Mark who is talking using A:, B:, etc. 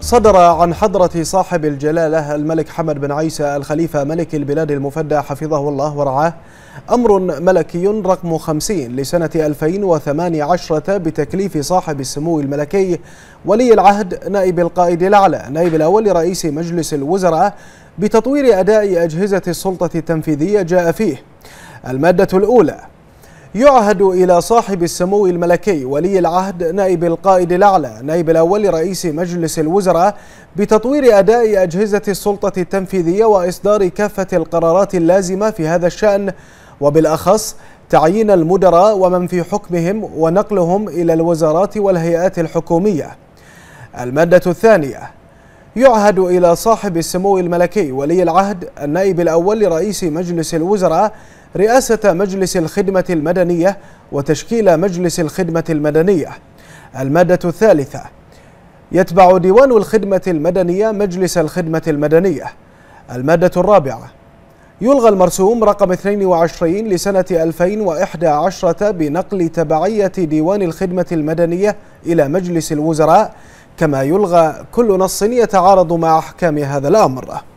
A: صدر عن حضرة صاحب الجلالة الملك حمد بن عيسى الخليفة ملك البلاد المفدى حفظه الله ورعاه أمر ملكي رقم 50 لسنة 2018 بتكليف صاحب السمو الملكي ولي العهد نائب القائد الأعلى نائب الأول لرئيس مجلس الوزراء بتطوير أداء أجهزة السلطة التنفيذية جاء فيه المادة الأولى يعهد إلى صاحب السمو الملكي ولي العهد نائب القائد الأعلى نائب الأول رئيس مجلس الوزراء بتطوير أداء أجهزة السلطة التنفيذية وإصدار كافة القرارات اللازمة في هذا الشأن وبالأخص تعيين المدراء ومن في حكمهم ونقلهم إلى الوزارات والهيئات الحكومية المادة الثانية يعهد إلى صاحب السمو الملكي ولي العهد النائب الأول لرئيس مجلس الوزراء رئاسة مجلس الخدمة المدنية وتشكيل مجلس الخدمة المدنية المادة الثالثة يتبع ديوان الخدمة المدنية مجلس الخدمة المدنية المادة الرابعة يلغى المرسوم رقم 22 لسنة 2011 بنقل تبعية ديوان الخدمة المدنية إلى مجلس الوزراء كما يلغى كل نص يتعارض مع أحكام هذا الأمر